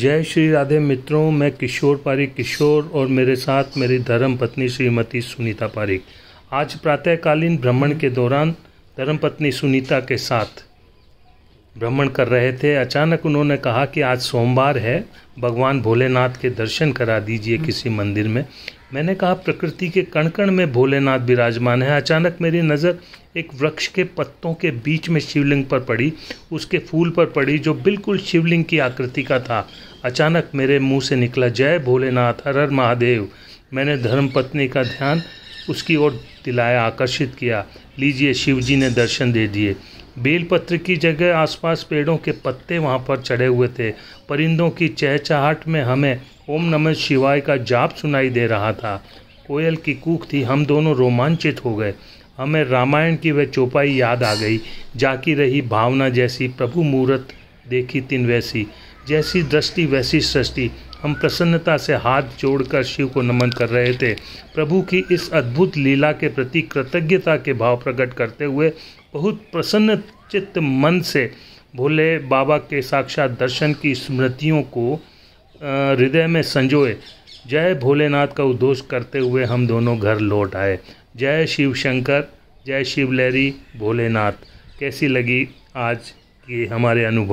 जय श्री राधे मित्रों मैं किशोर पारिक किशोर और मेरे साथ मेरी धर्म पत्नी श्रीमती सुनीता पारिक आज प्रातःकालीन भ्रमण के दौरान धर्म पत्नी सुनीता के साथ भ्रमण कर रहे थे अचानक उन्होंने कहा कि आज सोमवार है भगवान भोलेनाथ के दर्शन करा दीजिए किसी मंदिर में मैंने कहा प्रकृति के कण कण में भोलेनाथ विराजमान है अचानक मेरी नज़र एक वृक्ष के पत्तों के बीच में शिवलिंग पर पड़ी उसके फूल पर पड़ी जो बिल्कुल शिवलिंग की आकृति का था अचानक मेरे मुंह से निकला जय भोलेनाथ हर हर महादेव मैंने धर्म पत्नी का ध्यान उसकी ओर दिलाया आकर्षित किया लीजिए शिवजी ने दर्शन दे दिए बेलपत्र की जगह आसपास पेड़ों के पत्ते वहाँ पर चढ़े हुए थे परिंदों की चहचहाट में हमें ओम नमः शिवाय का जाप सुनाई दे रहा था कोयल की कूक थी हम दोनों रोमांचित हो गए हमें रामायण की वह चौपाई याद आ गई जाकी रही भावना जैसी प्रभु मुहूर्त देखी तिन वैसी जैसी दृष्टि वैसी सृष्टि हम प्रसन्नता से हाथ जोड़कर शिव को नमन कर रहे थे प्रभु की इस अद्भुत लीला के प्रति कृतज्ञता के भाव प्रकट करते हुए बहुत प्रसन्न चित्त मन से भोले बाबा के साक्षात दर्शन की स्मृतियों को हृदय में संजोए जय भोलेनाथ का उद्घोष करते हुए हम दोनों घर लौट आए जय शिव शंकर जय शिव लहरी भोलेनाथ कैसी लगी आज की हमारे अनुभव